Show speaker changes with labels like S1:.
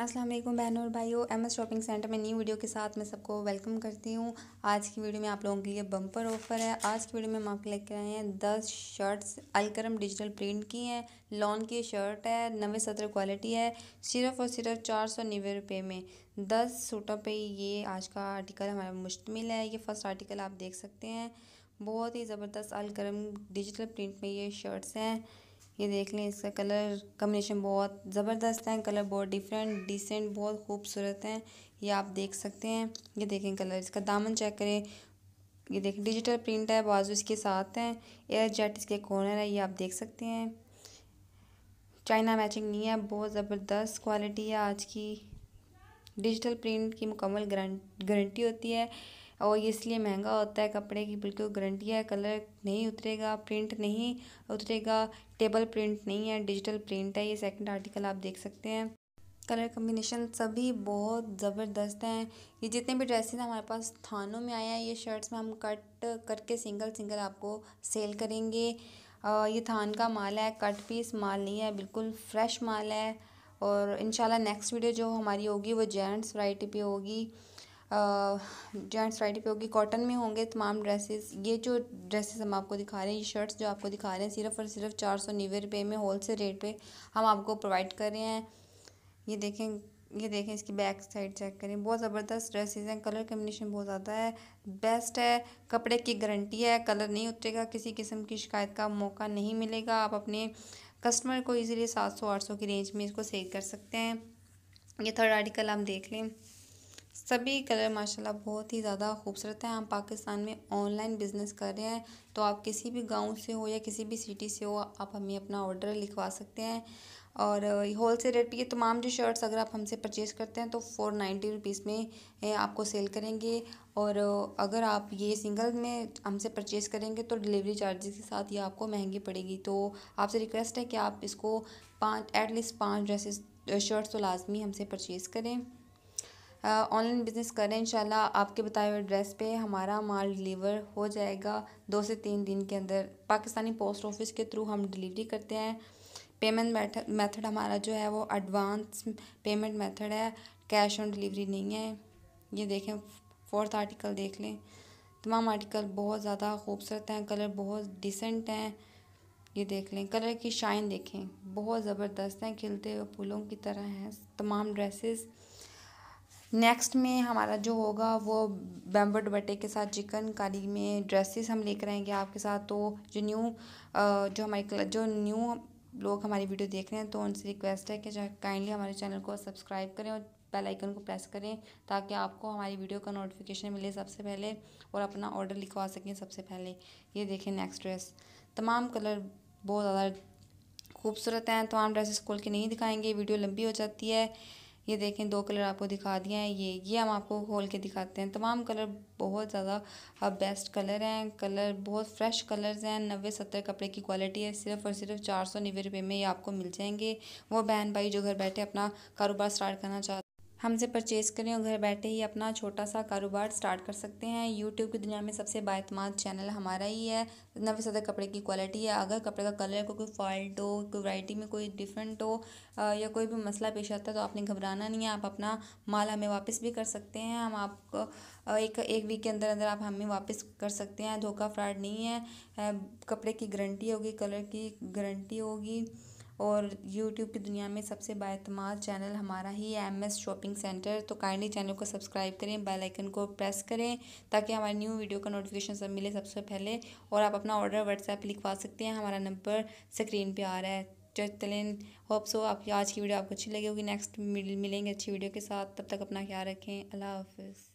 S1: अस्सलाम वालेकुम बहनों और भाइयों एम एस शॉपिंग सेंटर में न्यू वीडियो के साथ मैं सबको वेलकम करती हूँ आज की वीडियो में आप लोगों के लिए बम्पर ऑफर है आज की वीडियो में हम आपको लेकर आए हैं दस शर्ट्स अलकरम डिजिटल प्रिंट की हैं लॉन की शर्ट है नवे सत्रह क्वालिटी है सिर्फ और सिर्फ चार सौ नबे रुपये में दस सूटों पर ये आज का आर्टिकल हमारा मुश्तमिल है ये फ़र्स्ट आर्टिकल आप देख सकते हैं बहुत ही ज़बरदस्त अलकरम डिजिटल प्रिंट में ये शर्ट्स हैं ये देख लें इसका कलर कम्बिनेशन बहुत ज़बरदस्त है कलर बहुत डिफरेंट डिसेंट बहुत खूबसूरत हैं ये आप देख सकते हैं ये देखें कलर इसका दामन चेक करें ये देखें डिजिटल प्रिंट है बाजू इसके साथ हैं एयर जेट इसके कॉर्नर है ये आप देख सकते हैं चाइना मैचिंग नहीं है बहुत ज़बरदस्त क्वालिटी है आज की डिजिटल प्रिंट की मुकम्मल गारंटी होती है और ये इसलिए महंगा होता है कपड़े की बिल्कुल गारंटी है कलर नहीं उतरेगा प्रिंट नहीं उतरेगा टेबल प्रिंट नहीं है डिजिटल प्रिंट है ये सेकंड आर्टिकल आप देख सकते हैं कलर कम्बिनेशन सभी बहुत ज़बरदस्त हैं ये जितने भी ड्रेसेस हमारे पास थानों में आए हैं ये शर्ट्स में हम कट करके सिंगल सिंगल आपको सेल करेंगे ये थान का माल है कट पीस माल नहीं है बिल्कुल फ्रेश माल है और इन नेक्स्ट वीडियो जो हमारी होगी वो जेंट्स वैरायटी पे होगी जेंट्स वराइटी पे होगी कॉटन में होंगे तमाम ड्रेसेस ये जो ड्रेसेस हम आपको दिखा रहे हैं ये शर्ट्स जो आपको दिखा रहे हैं सिर्फ और सिर्फ चार सौ नीवे रुपये में होल सेल रेट पे हम आपको प्रोवाइड कर रहे हैं ये देखें ये देखें इसकी बैक साइड चेक करें बहुत ज़बरदस्त ड्रेसेस हैं कलर कम्बिनेशन बहुत ज़्यादा है बेस्ट है कपड़े की गारंटी है कलर नहीं उतरेगा किसी किस्म की शिकायत का मौका नहीं मिलेगा आप अपने कस्टमर को इजीली सात सौ आठ सौ की रेंज में इसको सेल कर सकते हैं ये थर्ड आर्टिकल हम देख लें सभी कलर माशाल्लाह बहुत ही ज़्यादा खूबसूरत है हम पाकिस्तान में ऑनलाइन बिज़नेस कर रहे हैं तो आप किसी भी गांव से हो या किसी भी सिटी से हो आप हमें अपना ऑर्डर लिखवा सकते हैं और होल सेल रेट पर ये तमाम जो शर्ट्स अगर आप हमसे परचेज़ करते हैं तो फ़ोर नाइन्टी रुपीज़ में आपको सेल करेंगे और अगर आप ये सिंगल में हमसे परचेज़ करेंगे तो डिलीवरी चार्जेस के साथ ये आपको महंगी पड़ेगी तो आपसे रिक्वेस्ट है कि आप इसको पाँच एटलीस्ट पाँच ड्रेसेस शर्ट्स तो लाजमी हमसे परचेज़ करें ऑनलाइन बिज़नेस करें इन आपके बताए हुए एड्रेस पे हमारा माल डिलीवर हो जाएगा दो से तीन दिन के अंदर पाकिस्तानी पोस्ट ऑफिस के थ्रू हम डिलीवरी करते हैं पेमेंट मेथड हमारा जो है वो एडवांस पेमेंट मेथड है कैश ऑन डिलीवरी नहीं है ये देखें फोर्थ आर्टिकल देख लें तमाम आर्टिकल बहुत ज़्यादा खूबसूरत हैं कलर बहुत डिसेंट हैं ये देख लें कलर की शाइन देखें बहुत ज़बरदस्त हैं खिलते हुए फूलों की तरह हैं तमाम ड्रेसेस नेक्स्ट में हमारा जो होगा वो बैम्बर बटे के साथ चिकन कारी में ड्रेसेस हम लेकर आएंगे आपके साथ तो जो न्यू जो हमारे जो न्यू लोग हमारी वीडियो देख रहे हैं तो उनसे रिक्वेस्ट है कि काइंडली हमारे चैनल को सब्सक्राइब करें और बेल आइकन को प्रेस करें ताकि आपको हमारी वीडियो का नोटिफिकेशन मिले सबसे पहले और अपना ऑर्डर लिखवा सकें सबसे पहले ये देखें नेक्स्ट ड्रेस तमाम कलर बहुत ज़्यादा खूबसूरत हैं तमाम ड्रेसेस खोल के नहीं दिखाएंगे वीडियो लंबी हो जाती है ये देखें दो कलर आपको दिखा दिए हैं ये ये हम आपको खोल के दिखाते हैं तमाम कलर बहुत ज़्यादा बेस्ट हाँ, कलर हैं कलर बहुत फ्रेश कलर्स हैं नब्बे सत्तर कपड़े की क्वालिटी है सिर्फ और सिर्फ चार सौ नब्बे रुपये में ये आपको मिल जाएंगे वो बहन भाई जो घर बैठे अपना कारोबार स्टार्ट करना चाहते हमसे परचेज़ करें और घर बैठे ही अपना छोटा सा कारोबार स्टार्ट कर सकते हैं यूट्यूब की दुनिया में सबसे बातमात चैनल हमारा ही है जितना भी ज़्यादा कपड़े की क्वालिटी है अगर कपड़े का कलर को कोई फॉल्ट हो कोई वैरायटी में कोई डिफरेंट हो या कोई भी मसला पेश आता है तो आपने घबराना नहीं है आप अपना माल हमें वापस भी कर सकते हैं हम आपको एक एक वीक के अंदर अंदर आप हमें वापस कर सकते हैं धोखा फ्राड नहीं है कपड़े की गारंटी होगी कलर की गारंटी होगी और यूट्यूब की दुनिया में सबसे बातमाल चैनल हमारा ही है एम एस शॉपिंग सेंटर तो काइंडली चैनल को सब्सक्राइब करें बेल आइकन को प्रेस करें ताकि हमारी न्यू वीडियो का नोटिफिकेशन सब मिले सबसे पहले और आप अपना ऑर्डर व्हाट्सएप लिखवा सकते हैं हमारा नंबर स्क्रीन पर आ रहा है तो चलें होप सो आपकी आज की वीडियो आपको अच्छी लगी होगी नेक्स्ट मिलेंगे अच्छी वीडियो के साथ तब तक अपना ख्याल रखें अल्लाह हाफिज़